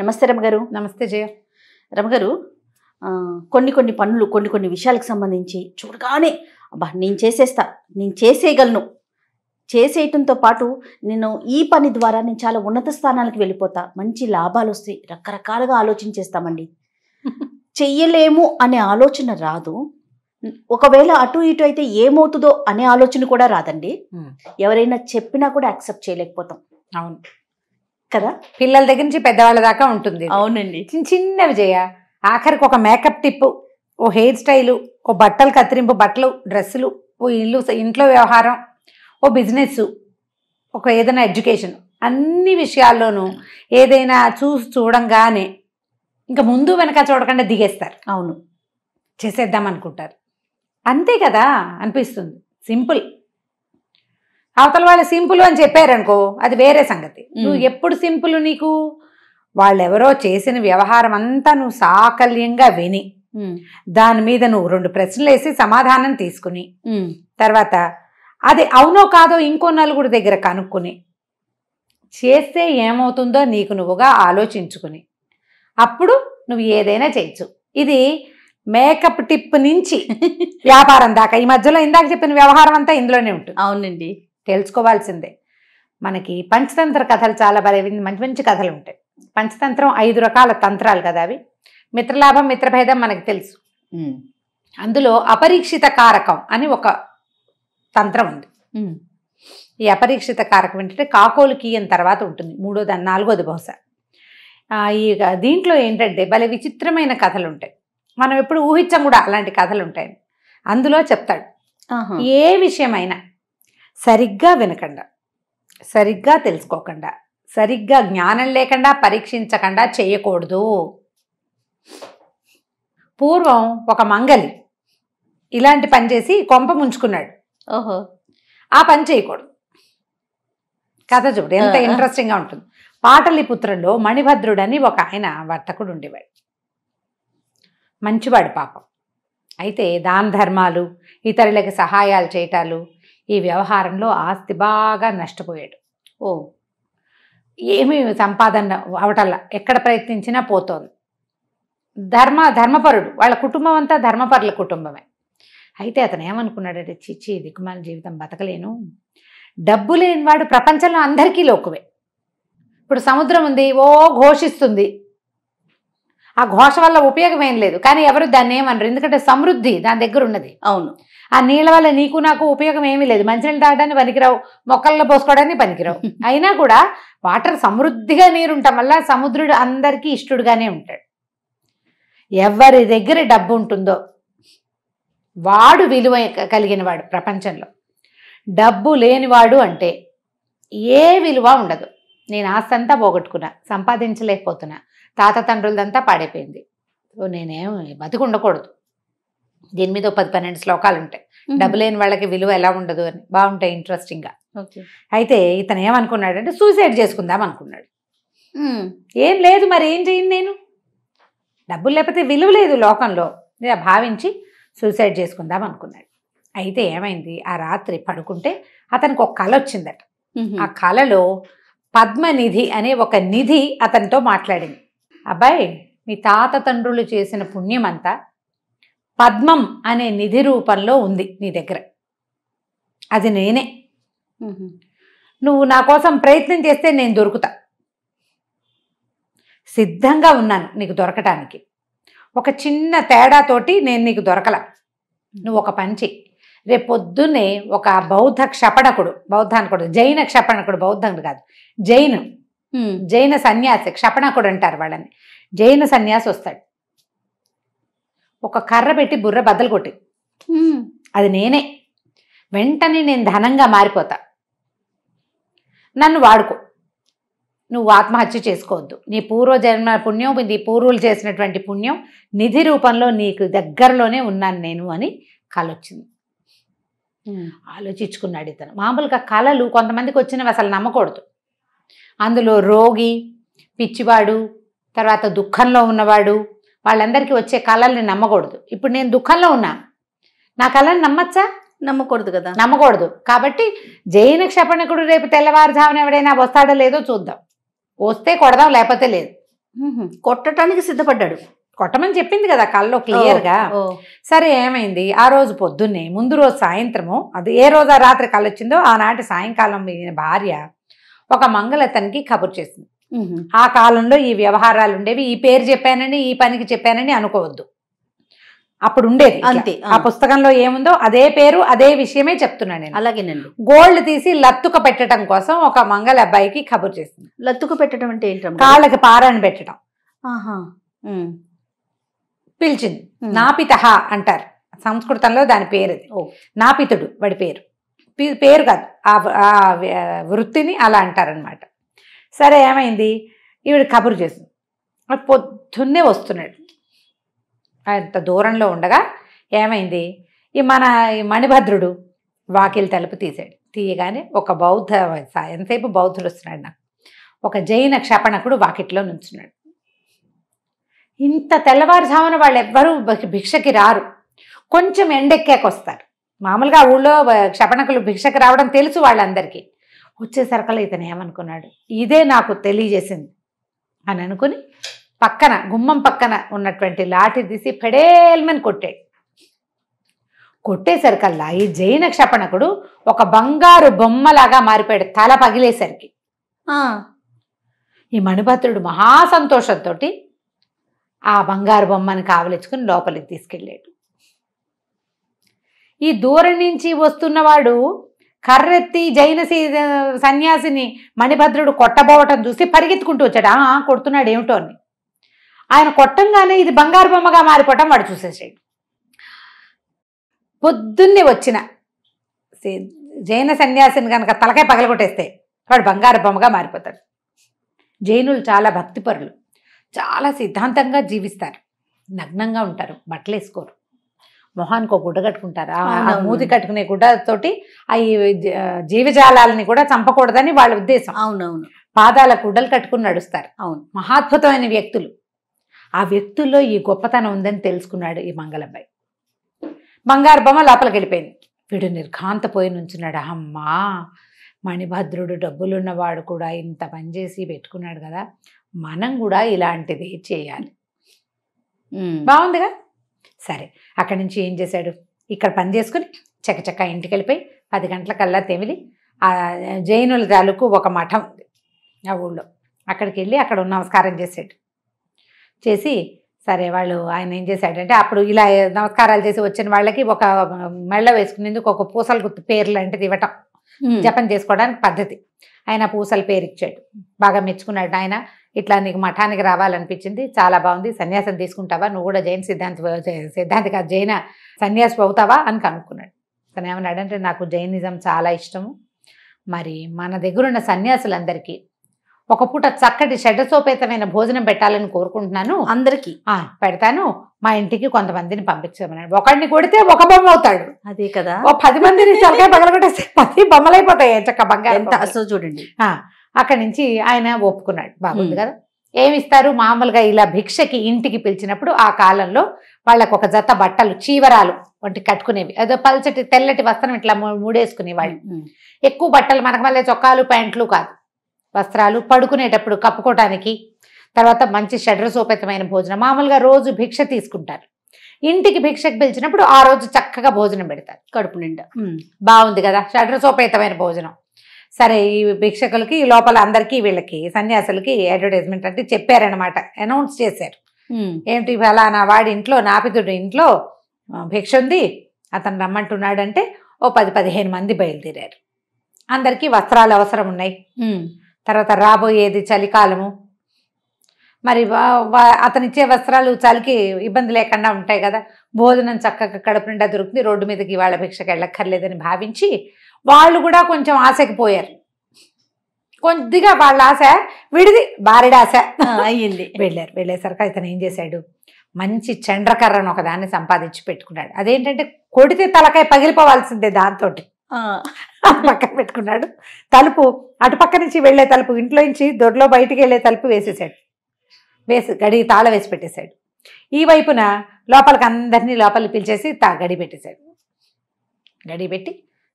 నమస్తే రమగారు నమస్తే జయ రమగారు కొన్ని కొన్ని పనులు కొన్ని కొన్ని విషయాలకు సంబంధించి చూడగానే అబ్బా నేను చేసేస్తా నేను చేసేయగలను చేసేయటంతో పాటు నేను ఈ పని ద్వారా నేను చాలా ఉన్నత స్థానాలకు వెళ్ళిపోతా మంచి లాభాలు వస్తాయి రకరకాలుగా ఆలోచించేస్తామండి చెయ్యలేము అనే ఆలోచన రాదు ఒకవేళ అటు ఇటు అయితే ఏమవుతుందో అనే ఆలోచన కూడా రాదండి ఎవరైనా చెప్పినా కూడా యాక్సెప్ట్ చేయలేకపోతాం అవును కదా పిల్లల దగ్గర నుంచి పెద్దవాళ్ళ దాకా ఉంటుంది అవునండి చిన్న చిన్నవి చేయ ఆఖరికి ఒక మేకప్ టిప్ ఓ హెయిర్ స్టైలు ఓ బట్టలు కత్తిరింపు బట్టలు డ్రెస్సులు ఓ ఇల్లు ఇంట్లో వ్యవహారం ఓ బిజినెస్ ఒక ఏదైనా ఎడ్యుకేషన్ అన్ని విషయాల్లోనూ ఏదైనా చూసి చూడంగానే ఇంకా ముందు వెనక చూడకుండా దిగేస్తారు అవును చేసేద్దాం అనుకుంటారు అంతే కదా అనిపిస్తుంది సింపుల్ అవతల వాళ్ళు సింపుల్ అని చెప్పారనుకో అది వేరే సంగతి నువ్వు ఎప్పుడు సింపుల్ నీకు వాళ్ళెవరో చేసిన వ్యవహారం అంతా నువ్వు సాకల్యంగా విని దాని మీద నువ్వు రెండు ప్రశ్నలు వేసి సమాధానం తీసుకుని తర్వాత అది అవునో కాదో ఇంకో నలుగురు దగ్గర కనుక్కుని చేస్తే ఏమవుతుందో నీకు నువ్వుగా ఆలోచించుకుని అప్పుడు నువ్వు ఏదైనా చేయొచ్చు ఇది మేకప్ టిప్ నుంచి వ్యాపారం దాకా ఈ మధ్యలో ఇందాక చెప్పిన వ్యవహారం అంతా ఇందులోనే ఉంటుంది అవునండి తెలుసుకోవాల్సిందే మనకి పంచతంత్ర కథలు చాలా భలే మంచి మంచి కథలు ఉంటాయి పంచతంత్రం ఐదు రకాల తంత్రాలు కదా అవి మిత్రలాభం మిత్రభేదం మనకు తెలుసు అందులో అపరీక్షిత కారకం అని ఒక తంత్రం ఉంది ఈ అపరీక్షిత కారకం ఏంటంటే కాకోలు కీయన తర్వాత ఉంటుంది మూడో దాని నాలుగోది బహుశా ఈ దీంట్లో ఏంటంటే భలే విచిత్రమైన కథలు ఉంటాయి మనం ఎప్పుడు ఊహించం కూడా అలాంటి కథలు ఉంటాయి అందులో చెప్తాడు ఏ విషయమైనా సరిగ్గా వినకుండా సరిగ్గా తెలుసుకోకుండా సరిగ్గా జ్ఞానం లేకుండా పరీక్షించకుండా చేయకూడదు పూర్వం ఒక మంగలి ఇలాంటి పని చేసి కొంప ముంచుకున్నాడు ఓహో ఆ పని చేయకూడదు కథ చూడు ఎంత ఇంట్రెస్టింగ్గా ఉంటుంది పాటలిపుత్రంలో మణిభద్రుడని ఒక ఆయన వర్తకుడు ఉండేవాడు మంచివాడు పాపం అయితే దాన ధర్మాలు ఇతరులకి సహాయాలు చేయటాలు ఈ వ్యవహారంలో ఆస్తి బాగా నష్టపోయాడు ఓ ఏమి సంపాదన అవటల్లా ఎక్కడ ప్రయత్నించినా పోతోంది ధర్మ ధర్మపరుడు వాళ్ళ కుటుంబం అంతా ధర్మపరుల కుటుంబమే అయితే అతను ఏమనుకున్నాడంటే చిచ్చి దిక్కుమాల జీవితం బతకలేను డబ్బు లేనివాడు ప్రపంచంలో అందరికీ లోకువే ఇప్పుడు సముద్రం ఉంది ఓ ఘోషిస్తుంది ఆ ఘోష వల్ల ఉపయోగమేం లేదు కానీ ఎవరు దాన్ని ఏమన్నారు ఎందుకంటే సమృద్ధి దాని దగ్గర ఉన్నది అవును ఆ నీళ్ళ వల్ల నీకు నాకు ఉపయోగం ఏమీ లేదు మంచినీళ్ళు తాగడానికి పనికిరావు మొక్కల్లో పోసుకోవడానికి పనికిరావు అయినా కూడా వాటర్ సమృద్ధిగా నీరు వల్ల సముద్రుడు అందరికీ ఇష్టడుగానే ఉంటాడు ఎవరి దగ్గర డబ్బు ఉంటుందో వాడు విలువ కలిగిన వాడు ప్రపంచంలో డబ్బు లేనివాడు అంటే ఏ విలువ ఉండదు నేను అంతా పోగొట్టుకున్నా సంపాదించలేకపోతున్నా తాత తండ్రులదంతా పాడైపోయింది సో నేనేం బతికి ఉండకూడదు దీని మీద పది పన్నెండు శ్లోకాలు ఉంటాయి డబ్బు లేని వాళ్ళకి విలువ ఎలా ఉండదు అని బాగుంటాయి ఇంట్రెస్టింగ్గా అయితే ఇతను అంటే సూసైడ్ చేసుకుందాం అనుకున్నాడు ఏం లేదు మరి ఏం చెయ్యింది నేను డబ్బులు లేకపోతే విలువ లేదు లోకంలో భావించి సూసైడ్ చేసుకుందాం అనుకున్నాడు అయితే ఏమైంది ఆ రాత్రి పడుకుంటే అతనికి ఒక కళ వచ్చిందట ఆ కళలో పద్మనిధి అనే ఒక నిధి అతనితో మాట్లాడింది అబ్బాయి మీ తాత తండ్రులు చేసిన పుణ్యమంతా పద్మం అనే నిధి రూపంలో ఉంది నీ దగ్గర అది నేనే నువ్వు నా కోసం ప్రయత్నం చేస్తే నేను దొరుకుతా సిద్ధంగా ఉన్నాను నీకు దొరకటానికి ఒక చిన్న తేడాతోటి నేను నీకు దొరకల నువ్వు ఒక పంచి రేపొద్దునే ఒక బౌద్ధ క్షపణకుడు బౌద్ధానకుడు జైన క్షపణకుడు బౌద్ధంకుడు కాదు జైను జైన సన్యాసి క్షపణకుడు అంటారు వాళ్ళని జైన సన్యాసి వస్తాడు ఒక కర్ర పెట్టి బుర్ర బద్దలు కొట్టి అది నేనే వెంటనే నేను ధనంగా మారిపోతా నన్ను వాడుకో నువ్వు ఆత్మహత్య చేసుకోవద్దు నీ పూర్వజన్మ పుణ్యం నీ పూర్వులు చేసినటువంటి పుణ్యం నిధి రూపంలో నీకు దగ్గరలోనే ఉన్నాను నేను అని కలొచ్చింది వచ్చింది ఆలోచించుకున్నాడు ఇతను మామూలుగా కళలు కొంతమందికి వచ్చినవి అసలు నమ్మకూడదు అందులో రోగి పిచ్చివాడు తర్వాత దుఃఖంలో ఉన్నవాడు వాళ్ళందరికీ వచ్చే కళల్ని నమ్మకూడదు ఇప్పుడు నేను దుఃఖంలో ఉన్నా నా కళని నమ్మచ్చా నమ్మకూడదు కదా నమ్మకూడదు కాబట్టి జైన క్షపణకుడు రేపు తెల్లవారుజామున ఎవడైనా వస్తాడో లేదో చూద్దాం వస్తే కొడదాం లేకపోతే లేదు కొట్టడానికి సిద్ధపడ్డాడు కొట్టమని చెప్పింది కదా కళ్ళలో క్లియర్గా సరే ఏమైంది ఆ రోజు పొద్దున్నే ముందు రోజు సాయంత్రము అది ఏ రోజు రాత్రి కళ్ళొచ్చిందో ఆనాటి సాయంకాలం భార్య ఒక మంగళతనికి కబుర్ చేసింది ఆ కాలంలో ఈ వ్యవహారాలు ఉండేవి ఈ పేరు చెప్పానని ఈ పనికి చెప్పానని అనుకోవద్దు అప్పుడు ఉండేది అంతే ఆ పుస్తకంలో ఏముందో అదే పేరు అదే విషయమే చెప్తున్నాను నేను అలాగేనండి గోల్డ్ తీసి లత్తుక పెట్టడం కోసం ఒక మంగళ అబ్బాయికి కబుర్ చేసింది లత్తుక పెట్టడం అంటే ఏంటంటే కాళ్ళకి పారాన్ని పెట్టడం పిలిచింది నాపిత అంటారు సంస్కృతంలో దాని పేరు నాపితుడు వాడి పేరు పేరు కాదు ఆ వృత్తిని అలా అంటారనమాట సరే ఏమైంది ఈవిడ కబురు చేసింది పొద్దున్నే వస్తున్నాడు అంత దూరంలో ఉండగా ఏమైంది ఈ మన మణిభద్రుడు వాకిలి తలుపు తీసాడు తీయగానే ఒక బౌద్ధ ఎంతసేపు బౌద్ధుడు వస్తున్నాడు నాకు ఒక జైన క్షపణకుడు వాకిట్లో నుంచున్నాడు ఇంత తెల్లవారుజామున వాళ్ళు ఎవ్వరూ భిక్షకి రారు కొంచెం ఎండెక్కాక వస్తారు మామూలుగా ఊళ్ళో క్షపణకులు భిక్షకు రావడం తెలుసు వాళ్ళందరికీ వచ్చేసరికల్లా ఇతను ఏమనుకున్నాడు ఇదే నాకు తెలియజేసింది అని అనుకుని పక్కన గుమ్మం పక్కన ఉన్నటువంటి లాఠీ తీసి ఫెడేల్మని కొట్టాడు కొట్టేసరికల్లా ఈ జైన క్షపణకుడు ఒక బంగారు బొమ్మలాగా మారిపోయాడు తల పగిలేసరికి ఈ మణిభద్రుడు మహాసంతోషంతో ఆ బంగారు బొమ్మను కావలించుకుని లోపలికి తీసుకెళ్ళాడు ఈ దూరం నుంచి వస్తున్నవాడు కర్రెత్తి జైన సన్యాసిని మణిభద్రుడు కొట్టబోవటం చూసి పరిగెత్తుకుంటూ వచ్చాడు కొడుతున్నాడు ఏమిటో అని ఆయన కొట్టంగానే ఇది బంగారు బొమ్మగా మారిపోవటం వాడు చూసేసాడు పొద్దున్నే వచ్చిన జైన సన్యాసిని కనుక తలకాయ పగలగొట్టేస్తే వాడు బంగారు బొమ్మగా మారిపోతాడు జైనులు చాలా భక్తిపరులు చాలా సిద్ధాంతంగా జీవిస్తారు నగ్నంగా ఉంటారు బట్టలు వేసుకోరు మొహానికి ఒక గుడ్డ కట్టుకుంటారు ఆ మూతి కట్టుకునే గుడ్డతోటి ఆ జీవజాలని కూడా చంపకూడదని వాళ్ళ ఉద్దేశం అవునవును పాదాల గుడ్డలు కట్టుకుని నడుస్తారు అవును మహాద్భుతమైన వ్యక్తులు ఆ వ్యక్తుల్లో ఈ గొప్పతనం ఉందని తెలుసుకున్నాడు ఈ మంగళబ్బాయి బంగారు బొమ్మ లోపలికి వెళ్ళిపోయింది వీడు పోయి నుంచున్నాడు అమ్మా మణిభద్రుడు డబ్బులున్నవాడు కూడా ఇంత పనిచేసి పెట్టుకున్నాడు కదా మనం కూడా ఇలాంటిది చేయాలి బాగుందిగా సరే అక్కడి నుంచి ఏం చేశాడు ఇక్కడ పని చేసుకుని చక్కచక్క ఇంటికి వెళ్ళిపోయి పది గంటలకల్లా తెమిలి జైనుల తాలూకు ఒక మఠం ఉంది ఆ ఊళ్ళో అక్కడికి వెళ్ళి అక్కడ నమస్కారం చేశాడు చేసి సరే వాళ్ళు ఆయన ఏం చేశాడంటే అప్పుడు ఇలా నమస్కారాలు చేసి వచ్చిన వాళ్ళకి ఒక మెళ్ళ వేసుకునేందుకు ఒక పూసల గుర్తు పేరు లాంటిది ఇవ్వటం జపం చేసుకోవడానికి పద్ధతి ఆయన పూసల పేరు ఇచ్చాడు బాగా మెచ్చుకున్నాడు ఆయన ఇట్లా నీకు మఠానికి రావాలనిపించింది చాలా బాగుంది సన్యాసం తీసుకుంటావా నువ్వు కూడా జైన్ సిద్ధాంత సిద్ధాంతి కాదు జైన సన్యాసి అవుతావా అని కనుక్కున్నాడు తను ఏమన్నాడంటే నాకు జైనిజం చాలా ఇష్టము మరి మన దగ్గర ఉన్న సన్యాసులందరికీ ఒక పూట చక్కటి షడ్సోపేతమైన భోజనం పెట్టాలని కోరుకుంటున్నాను అందరికీ పెడతాను మా ఇంటికి కొంతమందిని పంపించమన్నాడు ఒకడిని కొడితే ఒక బొమ్మ అవుతాడు అదే కదా ఓ పది మందిని చక్కగా పగలగొట్టేస్తే పది బొమ్మలైపోతాయి చక్క బంగారు చూడండి అక్కడి నుంచి ఆయన ఒప్పుకున్నాడు బాగుంది కదా ఏమిస్తారు ఇస్తారు మామూలుగా ఇలా భిక్షకి ఇంటికి పిలిచినప్పుడు ఆ కాలంలో వాళ్ళకు ఒక జత బట్టలు చీవరాలు వంటి కట్టుకునేవి అదో పల్చటి తెల్లటి వస్త్రం ఇట్లా మూడేసుకునేవాళ్ళు ఎక్కువ బట్టలు మనకు మళ్ళీ చొక్కాలు ప్యాంట్లు కాదు వస్త్రాలు పడుకునేటప్పుడు కప్పుకోవటానికి తర్వాత మంచి షడ్ర సోపేతమైన భోజనం మామూలుగా రోజు భిక్ష తీసుకుంటారు ఇంటికి భిక్షకు పిలిచినప్పుడు ఆ రోజు చక్కగా భోజనం పెడతారు కడుపు నిండా బాగుంది కదా షడ్ర సోపేతమైన భోజనం సరే ఈ భిక్షకులకి లోపల అందరికీ వీళ్ళకి సన్యాసులకి అడ్వర్టైజ్మెంట్ అంటే చెప్పారనమాట అనౌన్స్ చేశారు ఏంటి ఫలానా వాడి ఇంట్లో నాపితుడి ఇంట్లో భిక్ష ఉంది అతను రమ్మంటున్నాడంటే ఓ పది పదిహేను మంది బయలుదేరారు అందరికీ వస్త్రాలు అవసరం ఉన్నాయి తర్వాత రాబోయేది చలికాలము మరి అతను ఇచ్చే వస్త్రాలు చలికి ఇబ్బంది లేకుండా ఉంటాయి కదా భోజనం చక్కగా కడుపు నిండా దొరుకుతుంది రోడ్డు మీదకి వాళ్ళ భిక్షకు వెళ్ళక్కర్లేదని భావించి వాళ్ళు కూడా కొంచెం ఆశకి పోయారు కొద్దిగా వాళ్ళ ఆశ విడిది భార్యడి ఆశ అయ్యింది వెళ్ళారు వెళ్ళేసరికి ఇతను ఏం చేశాడు మంచి చండ్రకర్రను ఒకదాన్ని సంపాదించి పెట్టుకున్నాడు అదేంటంటే కొడితే తలకాయ పగిలిపోవాల్సిందే దాంతో పక్కన పెట్టుకున్నాడు తలుపు అటుపక్క నుంచి వెళ్ళే తలుపు ఇంట్లో నుంచి దొడ్లో బయటికి వెళ్ళే తలుపు వేసేసాడు వేసి గడి తాళ వేసి పెట్టేశాడు ఈ వైపున లోపలికి అందరినీ లోపలికి పిలిచేసి తా గడి పెట్టేశాడు గడి పెట్టి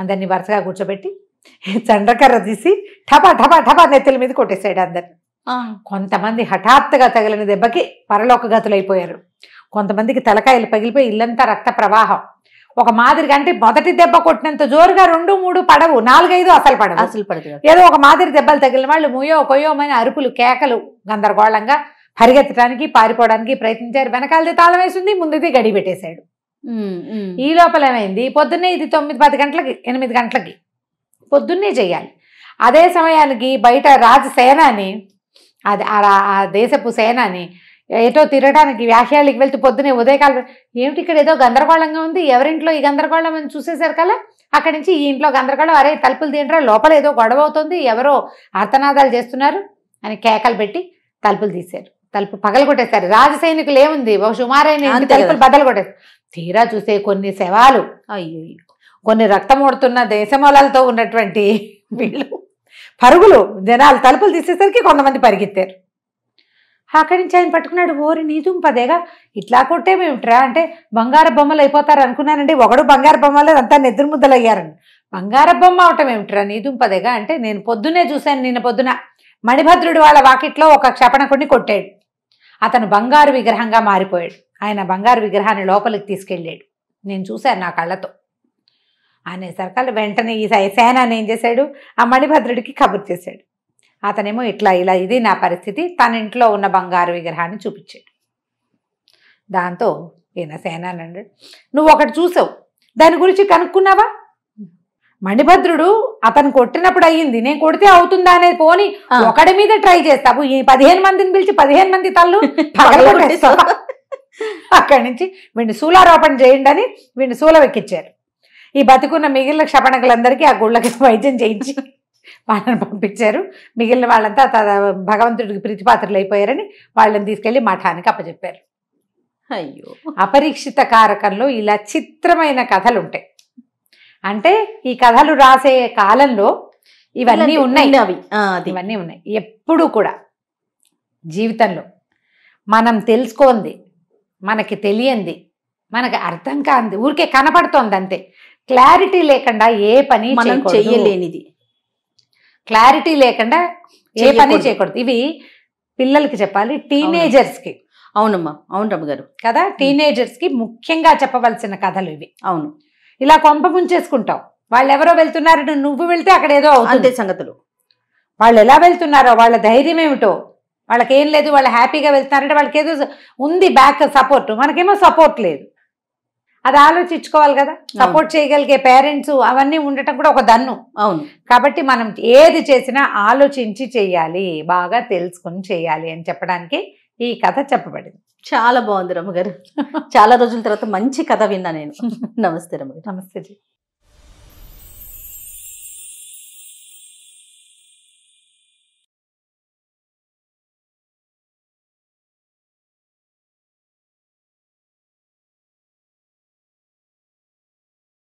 అందరినీ వరుసగా కూర్చోబెట్టి చండ్రకర్ర తీసి ఠపా ఠపా ఠపా నెత్తుల మీద కొట్టేశాడు అందరు కొంతమంది హఠాత్తుగా తగిలిన దెబ్బకి పరలోకగతులు అయిపోయారు కొంతమందికి తలకాయలు పగిలిపోయి ఇల్లంతా రక్త ప్రవాహం ఒక మాదిరి అంటే మొదటి దెబ్బ కొట్టినంత జోరుగా రెండు మూడు పడవు నాలుగైదు అసలు పడవు అసలు పడదు ఏదో ఒక మాదిరి దెబ్బలు తగిలిన వాళ్ళు ముయో కొయ్యోమని అరుపులు కేకలు గందరగోళంగా పరిగెత్తడానికి పారిపోవడానికి ప్రయత్నించారు వెనకాలది తాళం వేసింది ముందుది గడి పెట్టేశాడు ఈ లోపల ఏమైంది పొద్దున్నే ఇది తొమ్మిది పది గంటలకి ఎనిమిది గంటలకి పొద్దున్నే చేయాలి అదే సమయానికి బయట రాజు సేనాని అది ఆ దేశపు సేనాని ఏటో తిరగడానికి వ్యాఖ్యాలకి వెళ్తే పొద్దునే ఉదయకాలం ఏమిటి ఇక్కడ ఏదో గందరగోళంగా ఉంది ఎవరింట్లో ఈ గందరగోళం అని చూసేసారు కదా అక్కడి నుంచి ఈ ఇంట్లో గందరగోళం అరే తలుపులు తీయండిరా లోపల ఏదో గొడవ అవుతుంది ఎవరో అర్థనాదాలు చేస్తున్నారు అని కేకలు పెట్టి తలుపులు తీశారు తలుపు పగలు కొట్టేస్తారు రాజ సైనికులు ఏముంది ఒక సుమారైన తలుపులు బద్దలు కొట్టేస్తారు తీరా చూసే కొన్ని శవాలు అయ్యో కొన్ని రక్తం ఓడుతున్న దేశమూలాలతో ఉన్నటువంటి వీళ్ళు పరుగులు జనాలు తలుపులు తీసేసరికి కొంతమంది పరిగెత్తారు అక్కడి నుంచి ఆయన పట్టుకున్నాడు ఓరి నీదు పదేగా ఇట్లా కొట్టే మేమిట్రా అంటే బంగారు బొమ్మలు అయిపోతారు అనుకున్నానండి ఒకడు బంగారు బొమ్మలు అంతా నిద్రముద్దలు అయ్యారని బంగారు బొమ్మ అవటం ఏమిట్రా నీ పదేగా అంటే నేను పొద్దునే చూశాను నిన్న పొద్దున మణిభద్రుడు వాళ్ళ వాకిట్లో ఒక క్షపణకుడిని కొట్టాడు అతను బంగారు విగ్రహంగా మారిపోయాడు ఆయన బంగారు విగ్రహాన్ని లోపలికి తీసుకెళ్ళాడు నేను చూశాను నా కళ్ళతో అనేసరికల్లా వెంటనే ఈ సేనాని ఏం చేశాడు ఆ మణిభద్రుడికి కబుర్ చేశాడు అతనేమో ఇట్లా ఇలా ఇది నా పరిస్థితి తన ఇంట్లో ఉన్న బంగారు విగ్రహాన్ని చూపించాడు దాంతో ఈయన సేనాని అన్నాడు నువ్వు ఒకటి చూసావు దాని గురించి కనుక్కున్నావా మణిభద్రుడు అతను కొట్టినప్పుడు అయ్యింది నేను కొడితే అవుతుందా అనేది పోని ఒకడి మీద ట్రై చేస్తావు ఈ పదిహేను మందిని పిలిచి పదిహేను మంది తల్లు అక్కడి నుంచి వీడిని శూలారోపణ చేయండి అని వీడిని శూలం వెక్కిచ్చారు ఈ బతుకున్న మిగిలిన క్షపణకులందరికీ ఆ గుళ్ళకి వైద్యం చేయించి వాళ్ళని పంపించారు మిగిలిన వాళ్ళంతా భగవంతుడికి ప్రీతిపాత్రలు అయిపోయారని వాళ్ళని తీసుకెళ్లి మఠానికి అప్పచెప్పారు అయ్యో అపరీక్షిత కారకంలో ఇలా చిత్రమైన కథలుంటాయి అంటే ఈ కథలు రాసే కాలంలో ఇవన్నీ ఉన్నాయి అవి ఇవన్నీ ఉన్నాయి ఎప్పుడు కూడా జీవితంలో మనం తెలుసుకోంది మనకి తెలియంది మనకి అర్థం కాంది ఊరికే కనపడుతోంది అంతే క్లారిటీ లేకుండా ఏ పని మనం చేయలేనిది క్లారిటీ లేకుండా ఏ పని చేయకూడదు ఇవి పిల్లలకి చెప్పాలి టీనేజర్స్కి అవునమ్మా అవునమ్మ గారు కదా టీనేజర్స్కి ముఖ్యంగా చెప్పవలసిన కథలు ఇవి అవును ఇలా కొంప ముంచేసుకుంటావు వాళ్ళు ఎవరో వెళ్తున్నారు నువ్వు వెళ్తే అక్కడ ఏదో అంతే సంగతులు వాళ్ళు ఎలా వెళ్తున్నారో వాళ్ళ ధైర్యం ఏమిటో వాళ్ళకి ఏం లేదు వాళ్ళు హ్యాపీగా వెళ్తున్నారంటే వాళ్ళకి ఏదో ఉంది బ్యాక్ సపోర్ట్ మనకేమో సపోర్ట్ లేదు అది ఆలోచించుకోవాలి కదా సపోర్ట్ చేయగలిగే పేరెంట్స్ అవన్నీ ఉండటం కూడా ఒక దన్ను అవును కాబట్టి మనం ఏది చేసినా ఆలోచించి చేయాలి బాగా తెలుసుకుని చేయాలి అని చెప్పడానికి ఈ కథ చెప్పబడింది చాలా బాగుంది రమ్మగారు చాలా రోజుల తర్వాత మంచి కథ విన్నా నేను నమస్తే రమ్మగారు నమస్తే